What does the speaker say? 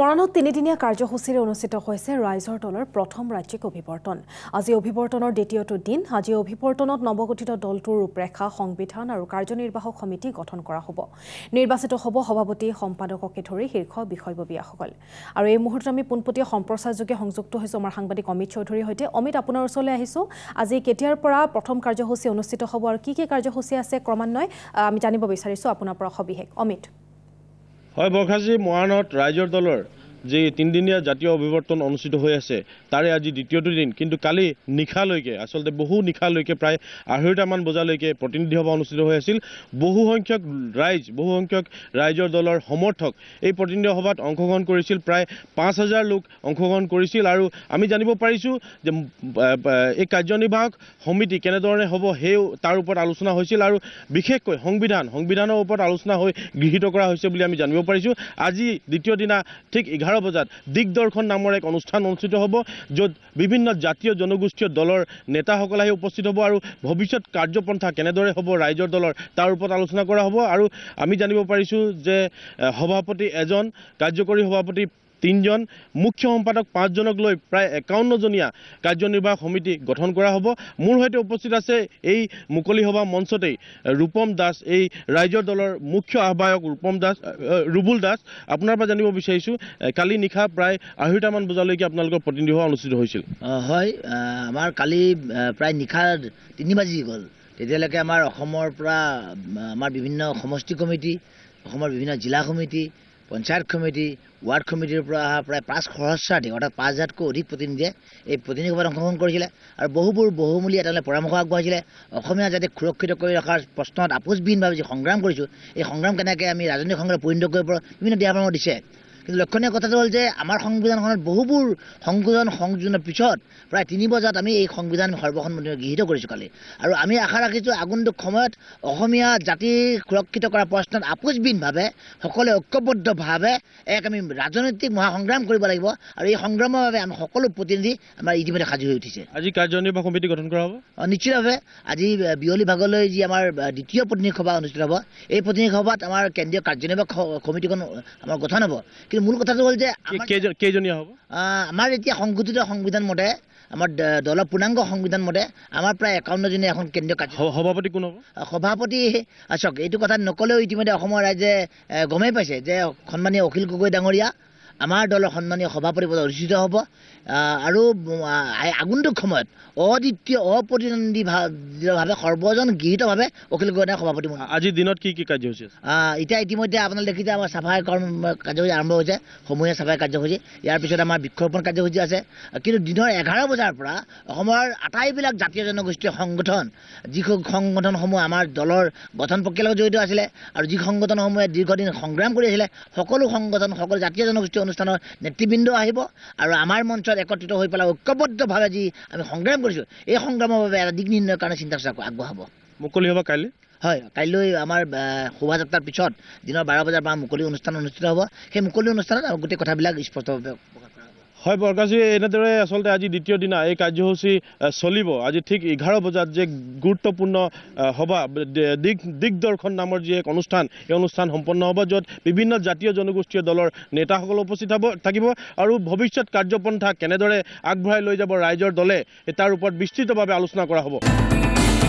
মৰাণত তিনিদিনীয়া কাৰ্যসূচীৰে অনুষ্ঠিত হৈছে ৰাইজৰ দলৰ প্ৰথম ৰাজ্যিক অভিৱৰ্তন আজি অভিৱৰ্তনৰ দ্বিতীয়টো দিন আজি অভিৱৰ্তনত নৱগঠিত দলটোৰ ৰূপৰেখা সংবিধান আৰু কাৰ্যনিৰ্বাহক সমিতি গঠন কৰা হ'ব নিৰ্বাচিত হ'ব সভাপতি সম্পাদককে ধৰি শীৰ্ষ বিষয়ববীয়াসকল আৰু এই মুহূৰ্তত আমি পোনপটীয়া সম্প্ৰচাৰযোগে সংযুক্ত হৈছোঁ আমাৰ সাংবাদিক অমিত চৌধুৰীৰ সৈতে অমিত আপোনাৰ ওচৰলৈ আহিছোঁ আজি কেতিয়াৰ পৰা প্ৰথম কাৰ্যসূচী অনুষ্ঠিত হ'ব আৰু কি কি কাৰ্যসূচী আছে ক্ৰমান্বয়ে আমি জানিব বিচাৰিছোঁ আপোনাৰ পৰা সবিশেষ অমিত হয় বৰখাজী মৰাণত ৰাইজৰ দলৰ যি তিনিদিনীয়া জাতীয় অভিৱৰ্তন অনুষ্ঠিত হৈ আছে তাৰে আজি দ্বিতীয়টো দিন কিন্তু কালি নিশালৈকে আচলতে বহু নিশালৈকে প্ৰায় আঢ়ৈটামান বজালৈকে প্ৰতিনিধি সভা অনুষ্ঠিত হৈ আছিল বহুসংখ্যক ৰাইজ বহুসংখ্যক ৰাইজৰ দলৰ সমৰ্থক এই প্ৰতিনিধি সভাত অংশগ্ৰহণ কৰিছিল প্ৰায় পাঁচ হাজাৰ লোক অংশগ্ৰহণ কৰিছিল আৰু আমি জানিব পাৰিছোঁ যে এই কাৰ্যনিৰ্বাহক সমিতি কেনেধৰণে হ'ব সেই তাৰ ওপৰত আলোচনা হৈছিল আৰু বিশেষকৈ সংবিধান সংবিধানৰ ওপৰত আলোচনা হৈ গৃহীত কৰা হৈছে বুলি আমি জানিব পাৰিছোঁ আজি দ্বিতীয় দিনা ঠিক এঘাৰ এঘাৰ বজাত দিগদৰ্শন নামৰ এক অনুষ্ঠান অনুষ্ঠিত হ'ব য'ত বিভিন্ন জাতীয় জনগোষ্ঠীয় দলৰ নেতাসকল আহি উপস্থিত হ'ব আৰু ভৱিষ্যত কাৰ্যপন্থা কেনেদৰে হ'ব ৰাইজৰ দলৰ তাৰ ওপৰত আলোচনা কৰা হ'ব আৰু আমি জানিব পাৰিছোঁ যে সভাপতি এজন কাৰ্যকৰী সভাপতি তিনিজন মুখ্য সম্পাদক পাঁচজনক লৈ প্ৰায় একাৱন্নজনীয়া কাৰ্যনিৰ্বাহক সমিতি গঠন কৰা হ'ব মোৰ সৈতে উপস্থিত আছে এই মুকলি সভা মঞ্চতেই ৰূপম দাস এই ৰাইজৰ দলৰ মুখ্য আহ্বায়ক ৰূপম দাস ৰুবুল দাস আপোনাৰ পৰা জানিব বিচাৰিছোঁ কালি নিশা প্ৰায় আঢ়ৈটামান বজালৈকে আপোনালোকৰ প্ৰতিনিধি সভা অনুষ্ঠিত হৈছিল হয় আমাৰ কালি প্ৰায় নিশা তিনি বাজি গ'ল তেতিয়ালৈকে আমাৰ অসমৰ পৰা আমাৰ বিভিন্ন সমষ্টি কমিটি অসমৰ বিভিন্ন জিলা সমিতি পঞ্চায়ত কমিটি ৱাৰ্ড কমিটিৰ পৰা অহা প্ৰায় পাঁচ সহস্ৰাধিক অৰ্থাৎ পাঁচ হাজাৰতকৈ অধিক প্ৰতিনিধিয়ে এই প্ৰতিনিধিসভাত অংশগ্ৰহণ কৰিছিলে আৰু বহুবোৰ বহুমূলীয়া তেওঁলোকে পৰামৰ্শ আগবঢ়াইছিলে অসমীয়া জাতিক সুৰক্ষিত কৰি ৰখাৰ প্ৰশ্নত আপোচবিহীনভাৱে যি সংগ্ৰাম কৰিছোঁ এই সংগ্ৰাম কেনেকৈ আমি ৰাজনৈতিক সংগ্ৰাম পৰিণত কৰিব পাৰোঁ বিভিন্ন দিহা পৰামৰ্শ দিছে কিন্তু লক্ষণীয় কথাটো হ'ল যে আমাৰ সংবিধানখনত বহুবোৰ সংশোধন সংযোজনৰ পিছত প্ৰায় তিনি বজাত আমি এই সংবিধান সৰ্বসন্মতি গৃহীত কৰিছোঁ কালি আৰু আমি আশা ৰাখিছোঁ আগন্তুক সময়ত অসমীয়া জাতি সুৰক্ষিত কৰা প্ৰশ্নত আপোচবিহীনভাৱে সকলোৱে ঐক্যবদ্ধভাৱে এক আমি ৰাজনৈতিক মহাসংগ্ৰাম কৰিব লাগিব আৰু এই সংগ্ৰামৰ বাবে আমি সকলো প্ৰতিনিধি আমাৰ ইতিমধ্যে সাজু হৈ উঠিছে আজি কাৰ্যনিৰ্বাহ সমিতি গঠন কৰা হ'ব নিশ্চিতভাৱে আজি বিয়লি ভাগলৈ যি আমাৰ দ্বিতীয় প্ৰতিনিধি সভা অনুষ্ঠিত হ'ব এই প্ৰতিনিধি সভাত আমাৰ কেন্দ্ৰীয় কাৰ্যনিৰ্বাহ কমিটিখন আমাৰ গঠন হ'ব কিন্তু মূল কথাটো হ'ল যে কেইজনীয়া হ'ব আমাৰ এতিয়া সংশোধিত সংবিধান মতে আমাৰ দল পূৰ্ণাংগ সংবিধান মতে আমাৰ প্ৰায় একাৱন্নজনীয়া এখন কেন্দ্ৰীয় কাৰ্য সভাপতি কোন হ'ব সভাপতি চাওক এইটো কথা নক'লেও ইতিমধ্যে অসমৰ ৰাইজে গমেই পাইছে যে সন্মানীয় অখিল গগৈ ডাঙৰীয়া আমাৰ দলৰ সন্মানীয় সভাপতি পদত অধিষ্ঠিত হ'ব আৰু আগন্তুক সময়ত অদ্বিতীয় অপ্ৰতিদ্বন্দ্বীভাৱে সৰ্বজন গৃহীতভাৱে অখিল গগৈনায়ক সভাপতি আজি দিনত কি কি কাৰ্যসূচী এতিয়া ইতিমধ্যে আপোনালোকে দেখিছে আমাৰ চাফাই কৰ্ম কাৰ্যসূচী আৰম্ভ হৈছে সমূহীয়া চাফাই কাৰ্যসূচী ইয়াৰ পিছত আমাৰ বৃক্ষৰোপণ কাৰ্যসূচী আছে কিন্তু দিনৰ এঘাৰ বজাৰ পৰা অসমৰ আটাইবিলাক জাতীয় জনগোষ্ঠীয় সংগঠন যি সংগঠনসমূহ আমাৰ দলৰ গঠন প্ৰক্ৰিয়াৰ লগত জড়িত আছিলে আৰু যি সংগঠনসমূহে দীৰ্ঘদিন সংগ্ৰাম কৰি আছিলে সকলো সংগঠন সকলো জাতীয় জনগোষ্ঠীয় অনুষ্ঠানৰ নেতৃবৃন্দ আহিব আৰু আমাৰ মঞ্চত একত্ৰিত হৈ পেলাই ঐক্যবদ্ধভাৱে যি আমি সংগ্ৰাম কৰিছোঁ এই সংগ্ৰামৰ বাবে এটা দিক নিৰ্ণয়ৰ কাৰণে চিন্তা চৰ্চা আগবঢ়াব মুকলি হ'ব কাইলৈ হয় কাইলৈ আমাৰ শোভাযাত্ৰাৰ পিছত দিনৰ বাৰ বজাৰ পৰা মুকলি অনুষ্ঠান অনুষ্ঠিত হ'ব সেই মুকলি অনুষ্ঠানত গোটেই কথাবিলাক স্পষ্টভাৱে প্ৰকাশ কৰা হ'ব হয় বৰকাজী এনেদৰে আচলতে আজি দ্বিতীয় দিনা এই কাৰ্যসূচী চলিব আজি ঠিক এঘাৰ বজাত যে গুৰুত্বপূৰ্ণ সভা দিগ দিগদৰ্শন নামৰ যি এক অনুষ্ঠান এই অনুষ্ঠান সম্পন্ন হ'ব য'ত বিভিন্ন জাতীয় জনগোষ্ঠীয় দলৰ নেতাসকল উপস্থিত হ'ব থাকিব আৰু ভৱিষ্যত কাৰ্যপন্থা কেনেদৰে আগবঢ়াই লৈ যাব ৰাইজৰ দলে তাৰ ওপৰত বিস্তৃতভাৱে আলোচনা কৰা হ'ব